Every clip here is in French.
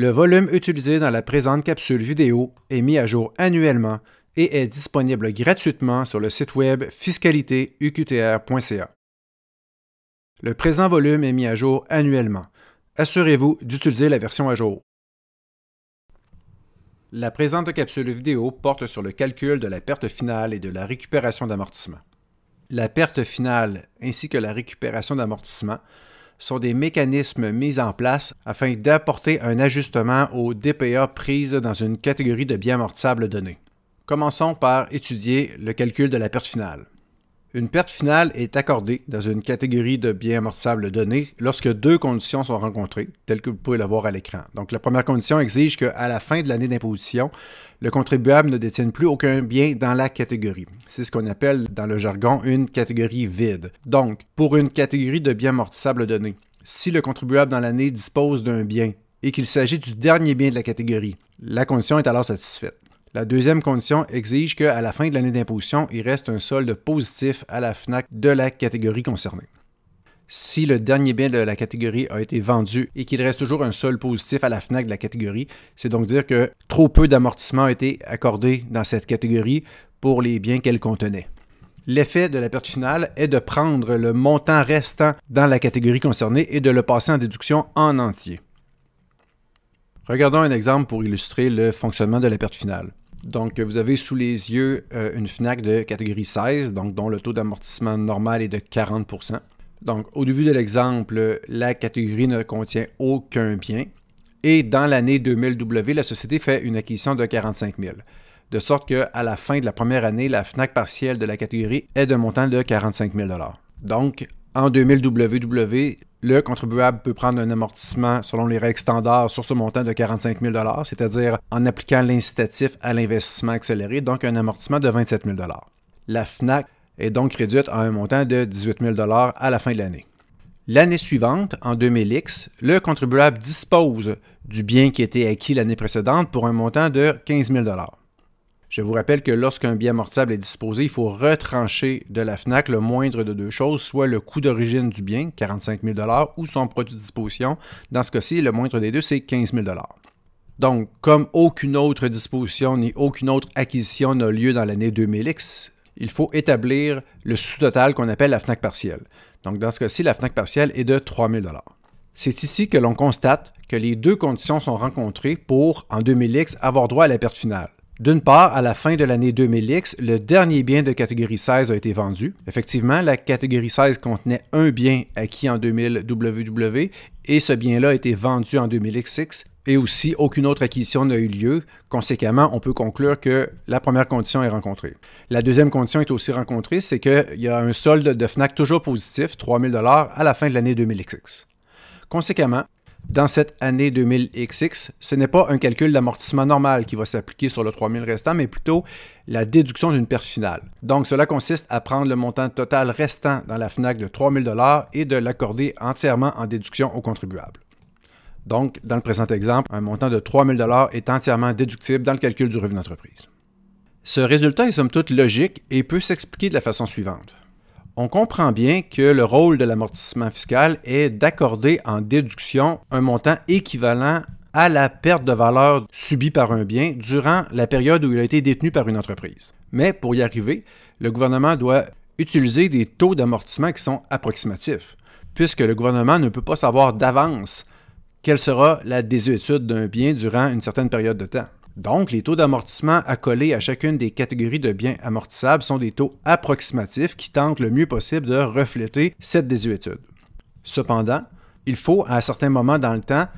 Le volume utilisé dans la présente capsule vidéo est mis à jour annuellement et est disponible gratuitement sur le site web fiscalitéuqtr.ca. Le présent volume est mis à jour annuellement. Assurez-vous d'utiliser la version à jour. La présente capsule vidéo porte sur le calcul de la perte finale et de la récupération d'amortissement. La perte finale ainsi que la récupération d'amortissement sont des mécanismes mis en place afin d'apporter un ajustement aux DPA prises dans une catégorie de biens amortissables donnée. Commençons par étudier le calcul de la perte finale. Une perte finale est accordée dans une catégorie de biens amortissables donnés lorsque deux conditions sont rencontrées, telles que vous pouvez la voir à l'écran. Donc la première condition exige qu'à la fin de l'année d'imposition, le contribuable ne détienne plus aucun bien dans la catégorie. C'est ce qu'on appelle dans le jargon une catégorie vide. Donc, pour une catégorie de biens amortissables donnés, si le contribuable dans l'année dispose d'un bien et qu'il s'agit du dernier bien de la catégorie, la condition est alors satisfaite. La deuxième condition exige qu'à la fin de l'année d'imposition, il reste un solde positif à la FNAC de la catégorie concernée. Si le dernier bien de la catégorie a été vendu et qu'il reste toujours un solde positif à la FNAC de la catégorie, c'est donc dire que trop peu d'amortissement a été accordé dans cette catégorie pour les biens qu'elle contenait. L'effet de la perte finale est de prendre le montant restant dans la catégorie concernée et de le passer en déduction en entier. Regardons un exemple pour illustrer le fonctionnement de la perte finale. Donc, vous avez sous les yeux euh, une FNAC de catégorie 16, donc dont le taux d'amortissement normal est de 40 Donc, au début de l'exemple, la catégorie ne contient aucun bien. Et dans l'année 2000W, la société fait une acquisition de 45 000. De sorte qu'à la fin de la première année, la FNAC partielle de la catégorie est d'un montant de 45 000 Donc, en 2000 WW, le contribuable peut prendre un amortissement selon les règles standards sur ce montant de 45 000 c'est-à-dire en appliquant l'incitatif à l'investissement accéléré, donc un amortissement de 27 000 La FNAC est donc réduite à un montant de 18 000 à la fin de l'année. L'année suivante, en 2000X, le contribuable dispose du bien qui était acquis l'année précédente pour un montant de 15 000 je vous rappelle que lorsqu'un bien amortissable est disposé, il faut retrancher de la FNAC le moindre de deux choses, soit le coût d'origine du bien, 45 000 ou son produit de disposition. Dans ce cas-ci, le moindre des deux, c'est 15 000 Donc, comme aucune autre disposition ni aucune autre acquisition n'a lieu dans l'année 2000X, il faut établir le sous-total qu'on appelle la FNAC partielle. Donc, dans ce cas-ci, la FNAC partielle est de 3 000 c'est ici que l'on constate que les deux conditions sont rencontrées pour, en 2000X, avoir droit à la perte finale. D'une part, à la fin de l'année 2000X, le dernier bien de catégorie 16 a été vendu. Effectivement, la catégorie 16 contenait un bien acquis en 2000 WW et ce bien-là a été vendu en 2000XX et aussi aucune autre acquisition n'a eu lieu. Conséquemment, on peut conclure que la première condition est rencontrée. La deuxième condition est aussi rencontrée, c'est qu'il y a un solde de FNAC toujours positif, 3000 à la fin de l'année 2000XX. Conséquemment, dans cette année 2000XX, ce n'est pas un calcul d'amortissement normal qui va s'appliquer sur le 3000 restant, mais plutôt la déduction d'une perte finale. Donc cela consiste à prendre le montant total restant dans la FNAC de 3000 dollars et de l'accorder entièrement en déduction au contribuable. Donc dans le présent exemple, un montant de 3000 est entièrement déductible dans le calcul du revenu d'entreprise. Ce résultat est somme toute logique et peut s'expliquer de la façon suivante on comprend bien que le rôle de l'amortissement fiscal est d'accorder en déduction un montant équivalent à la perte de valeur subie par un bien durant la période où il a été détenu par une entreprise. Mais pour y arriver, le gouvernement doit utiliser des taux d'amortissement qui sont approximatifs, puisque le gouvernement ne peut pas savoir d'avance quelle sera la désuétude d'un bien durant une certaine période de temps. Donc, les taux d'amortissement accolés à chacune des catégories de biens amortissables sont des taux approximatifs qui tentent le mieux possible de refléter cette désuétude. Cependant, il faut, à un certain moment dans le temps,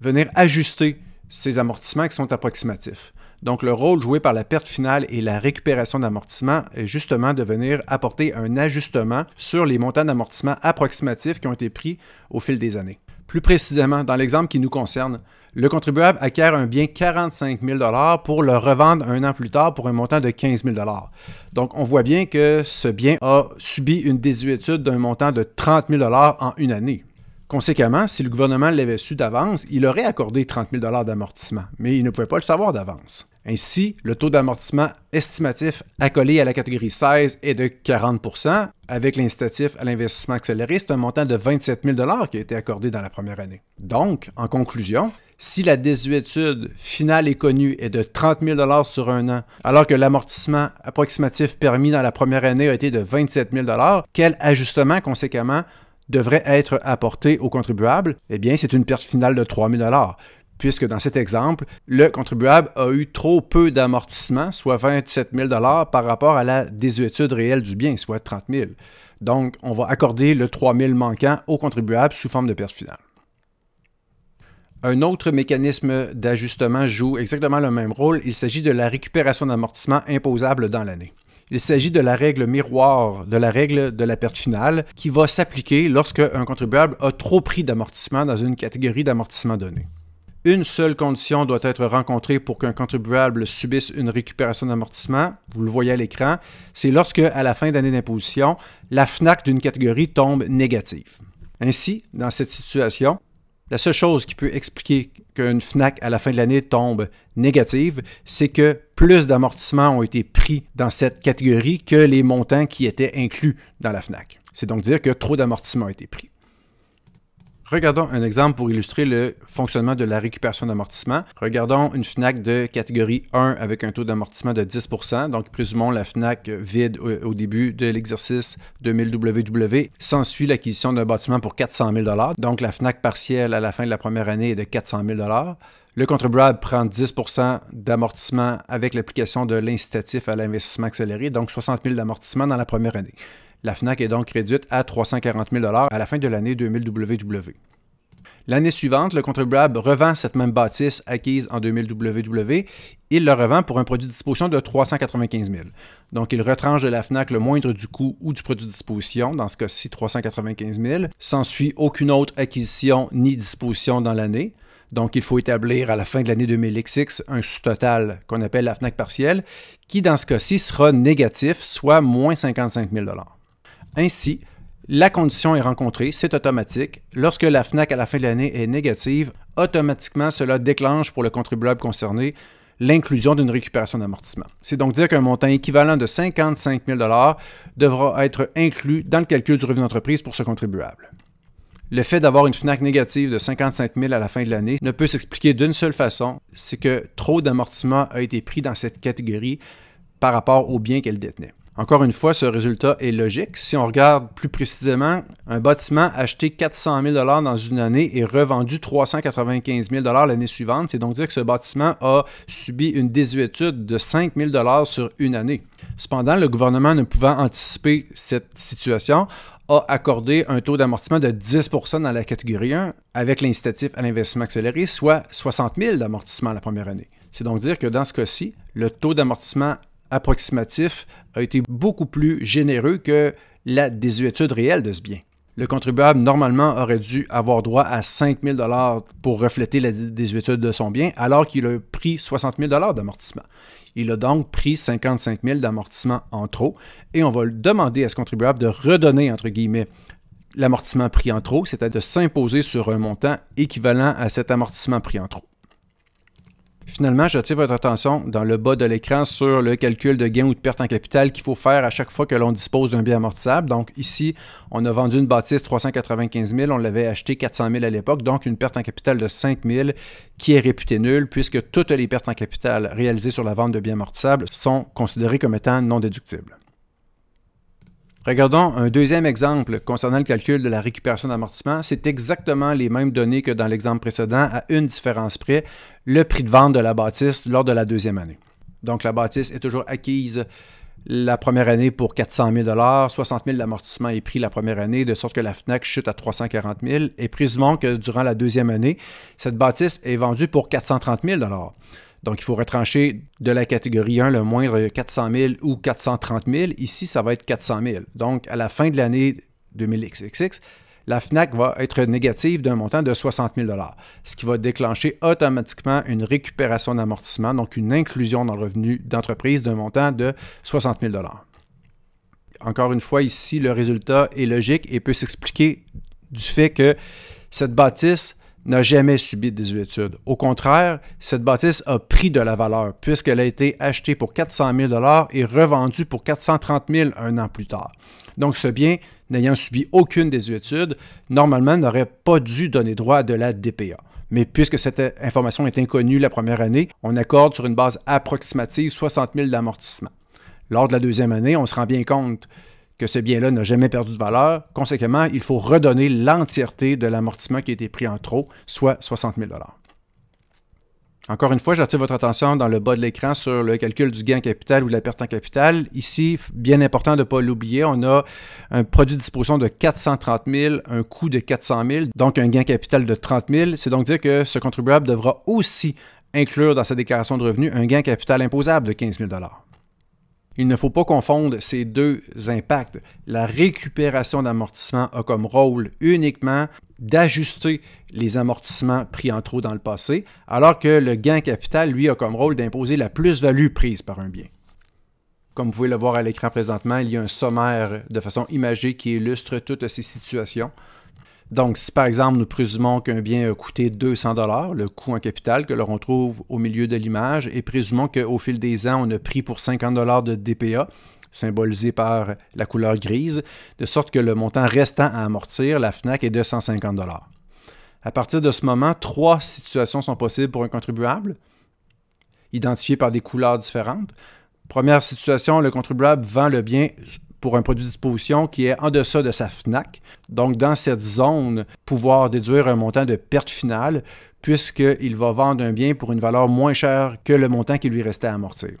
venir ajuster ces amortissements qui sont approximatifs. Donc, le rôle joué par la perte finale et la récupération d'amortissement est justement de venir apporter un ajustement sur les montants d'amortissement approximatifs qui ont été pris au fil des années. Plus précisément, dans l'exemple qui nous concerne, le contribuable acquiert un bien 45 000 pour le revendre un an plus tard pour un montant de 15 000 Donc, on voit bien que ce bien a subi une désuétude d'un montant de 30 000 en une année. Conséquemment, si le gouvernement l'avait su d'avance, il aurait accordé 30 000 d'amortissement, mais il ne pouvait pas le savoir d'avance. Ainsi, le taux d'amortissement estimatif accolé à la catégorie 16 est de 40 Avec l'incitatif à l'investissement accéléré, c'est un montant de 27 000 qui a été accordé dans la première année. Donc, en conclusion, si la désuétude finale est connue est de 30 000 sur un an, alors que l'amortissement approximatif permis dans la première année a été de 27 000 quel ajustement conséquemment devrait être apporté au contribuable? Eh bien, c'est une perte finale de 3 000 puisque dans cet exemple, le contribuable a eu trop peu d'amortissement, soit 27 000 par rapport à la désuétude réelle du bien, soit 30 000. Donc, on va accorder le 3 000 manquant au contribuable sous forme de perte finale. Un autre mécanisme d'ajustement joue exactement le même rôle. Il s'agit de la récupération d'amortissement imposable dans l'année. Il s'agit de la règle miroir, de la règle de la perte finale, qui va s'appliquer lorsque un contribuable a trop pris d'amortissement dans une catégorie d'amortissement donnée. Une seule condition doit être rencontrée pour qu'un contribuable subisse une récupération d'amortissement, vous le voyez à l'écran, c'est lorsque, à la fin d'année d'imposition, la FNAC d'une catégorie tombe négative. Ainsi, dans cette situation, la seule chose qui peut expliquer qu'une FNAC à la fin de l'année tombe négative, c'est que plus d'amortissements ont été pris dans cette catégorie que les montants qui étaient inclus dans la FNAC. C'est donc dire que trop d'amortissements ont été pris. Regardons un exemple pour illustrer le fonctionnement de la récupération d'amortissement. Regardons une FNAC de catégorie 1 avec un taux d'amortissement de 10 Donc, présumons la FNAC vide au début de l'exercice 2000WW. S'ensuit l'acquisition d'un bâtiment pour 400 000 Donc, la FNAC partielle à la fin de la première année est de 400 000 le contribuable prend 10 d'amortissement avec l'application de l'incitatif à l'investissement accéléré, donc 60 000 d'amortissement dans la première année. La FNAC est donc réduite à 340 000 à la fin de l'année 2000 WW. L'année suivante, le contribuable revend cette même bâtisse acquise en 2000 WW. Il le revend pour un produit de disposition de 395 000. Donc, il retranche de la FNAC le moindre du coût ou du produit de disposition, dans ce cas-ci 395 000. S'ensuit aucune autre acquisition ni disposition dans l'année. Donc, il faut établir à la fin de l'année 2000XX un sous-total qu'on appelle la FNAC partielle, qui dans ce cas-ci sera négatif, soit moins 55 000 ainsi, la condition est rencontrée, c'est automatique. Lorsque la FNAC à la fin de l'année est négative, automatiquement cela déclenche pour le contribuable concerné l'inclusion d'une récupération d'amortissement. C'est donc dire qu'un montant équivalent de 55 000 devra être inclus dans le calcul du revenu d'entreprise pour ce contribuable. Le fait d'avoir une FNAC négative de 55 000 à la fin de l'année ne peut s'expliquer d'une seule façon, c'est que trop d'amortissement a été pris dans cette catégorie par rapport aux biens qu'elle détenait. Encore une fois, ce résultat est logique. Si on regarde plus précisément, un bâtiment acheté 400 000 dans une année et revendu 395 000 l'année suivante, c'est donc dire que ce bâtiment a subi une désuétude de 5 000 sur une année. Cependant, le gouvernement ne pouvant anticiper cette situation a accordé un taux d'amortissement de 10 dans la catégorie 1 avec l'incitatif à l'investissement accéléré, soit 60 000 d'amortissement la première année. C'est donc dire que dans ce cas-ci, le taux d'amortissement approximatif a été beaucoup plus généreux que la désuétude réelle de ce bien. Le contribuable, normalement, aurait dû avoir droit à 5 000 pour refléter la désuétude de son bien, alors qu'il a pris 60 000 d'amortissement. Il a donc pris 55 000 d'amortissement en trop et on va demander à ce contribuable de redonner, entre guillemets, l'amortissement pris en trop, c'est-à-dire de s'imposer sur un montant équivalent à cet amortissement pris en trop. Finalement, j'attire votre attention dans le bas de l'écran sur le calcul de gain ou de perte en capital qu'il faut faire à chaque fois que l'on dispose d'un bien amortissable. Donc ici, on a vendu une bâtisse 395 000, on l'avait acheté 400 000 à l'époque, donc une perte en capital de 5 000 qui est réputée nulle puisque toutes les pertes en capital réalisées sur la vente de biens amortissables sont considérées comme étant non déductibles. Regardons un deuxième exemple concernant le calcul de la récupération d'amortissement. C'est exactement les mêmes données que dans l'exemple précédent, à une différence près, le prix de vente de la bâtisse lors de la deuxième année. Donc la bâtisse est toujours acquise la première année pour 400 000 60 000 d'amortissement est pris la première année, de sorte que la FNAC chute à 340 000 et présumons que durant la deuxième année, cette bâtisse est vendue pour 430 000 donc, il faut retrancher de la catégorie 1 le moindre 400 000 ou 430 000. Ici, ça va être 400 000. Donc, à la fin de l'année 2000XXX, la FNAC va être négative d'un montant de 60 000 ce qui va déclencher automatiquement une récupération d'amortissement, donc une inclusion dans le revenu d'entreprise d'un montant de 60 000 Encore une fois, ici, le résultat est logique et peut s'expliquer du fait que cette bâtisse n'a jamais subi de désuétude. Au contraire, cette bâtisse a pris de la valeur puisqu'elle a été achetée pour 400 000 et revendue pour 430 000 un an plus tard. Donc ce bien, n'ayant subi aucune désuétude, normalement n'aurait pas dû donner droit à de la DPA. Mais puisque cette information est inconnue la première année, on accorde sur une base approximative 60 000 d'amortissement. Lors de la deuxième année, on se rend bien compte que ce bien-là n'a jamais perdu de valeur. Conséquemment, il faut redonner l'entièreté de l'amortissement qui a été pris en trop, soit 60 000 encore une fois, j'attire votre attention dans le bas de l'écran sur le calcul du gain capital ou de la perte en capital. Ici, bien important de ne pas l'oublier, on a un produit de disposition de 430 000, un coût de 400 000, donc un gain capital de 30 000. C'est donc dire que ce contribuable devra aussi inclure dans sa déclaration de revenus un gain capital imposable de 15 000 il ne faut pas confondre ces deux impacts. La récupération d'amortissement a comme rôle uniquement d'ajuster les amortissements pris en trop dans le passé, alors que le gain capital, lui, a comme rôle d'imposer la plus-value prise par un bien. Comme vous pouvez le voir à l'écran présentement, il y a un sommaire de façon imagée qui illustre toutes ces situations. Donc, si par exemple nous présumons qu'un bien a coûté 200 dollars, le coût en capital que l'on trouve au milieu de l'image, et présumons qu'au fil des ans, on a pris pour 50 dollars de DPA, symbolisé par la couleur grise, de sorte que le montant restant à amortir, la FNAC, est de 150 dollars. À partir de ce moment, trois situations sont possibles pour un contribuable, identifiées par des couleurs différentes. Première situation, le contribuable vend le bien pour un produit de disposition qui est en deçà de sa FNAC. Donc, dans cette zone, pouvoir déduire un montant de perte finale puisqu'il va vendre un bien pour une valeur moins chère que le montant qui lui restait à amortir.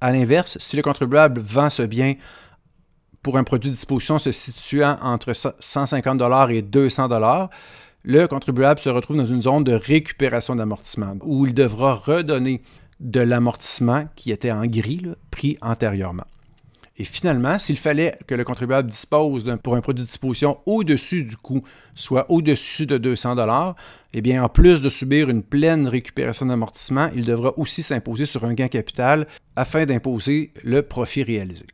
À l'inverse, si le contribuable vend ce bien pour un produit de disposition se situant entre 150 et 200 le contribuable se retrouve dans une zone de récupération d'amortissement où il devra redonner de l'amortissement qui était en gris, pris antérieurement. Et finalement, s'il fallait que le contribuable dispose pour un produit de disposition au-dessus du coût, soit au-dessus de 200 dollars, eh bien, en plus de subir une pleine récupération d'amortissement, il devra aussi s'imposer sur un gain capital afin d'imposer le profit réalisé.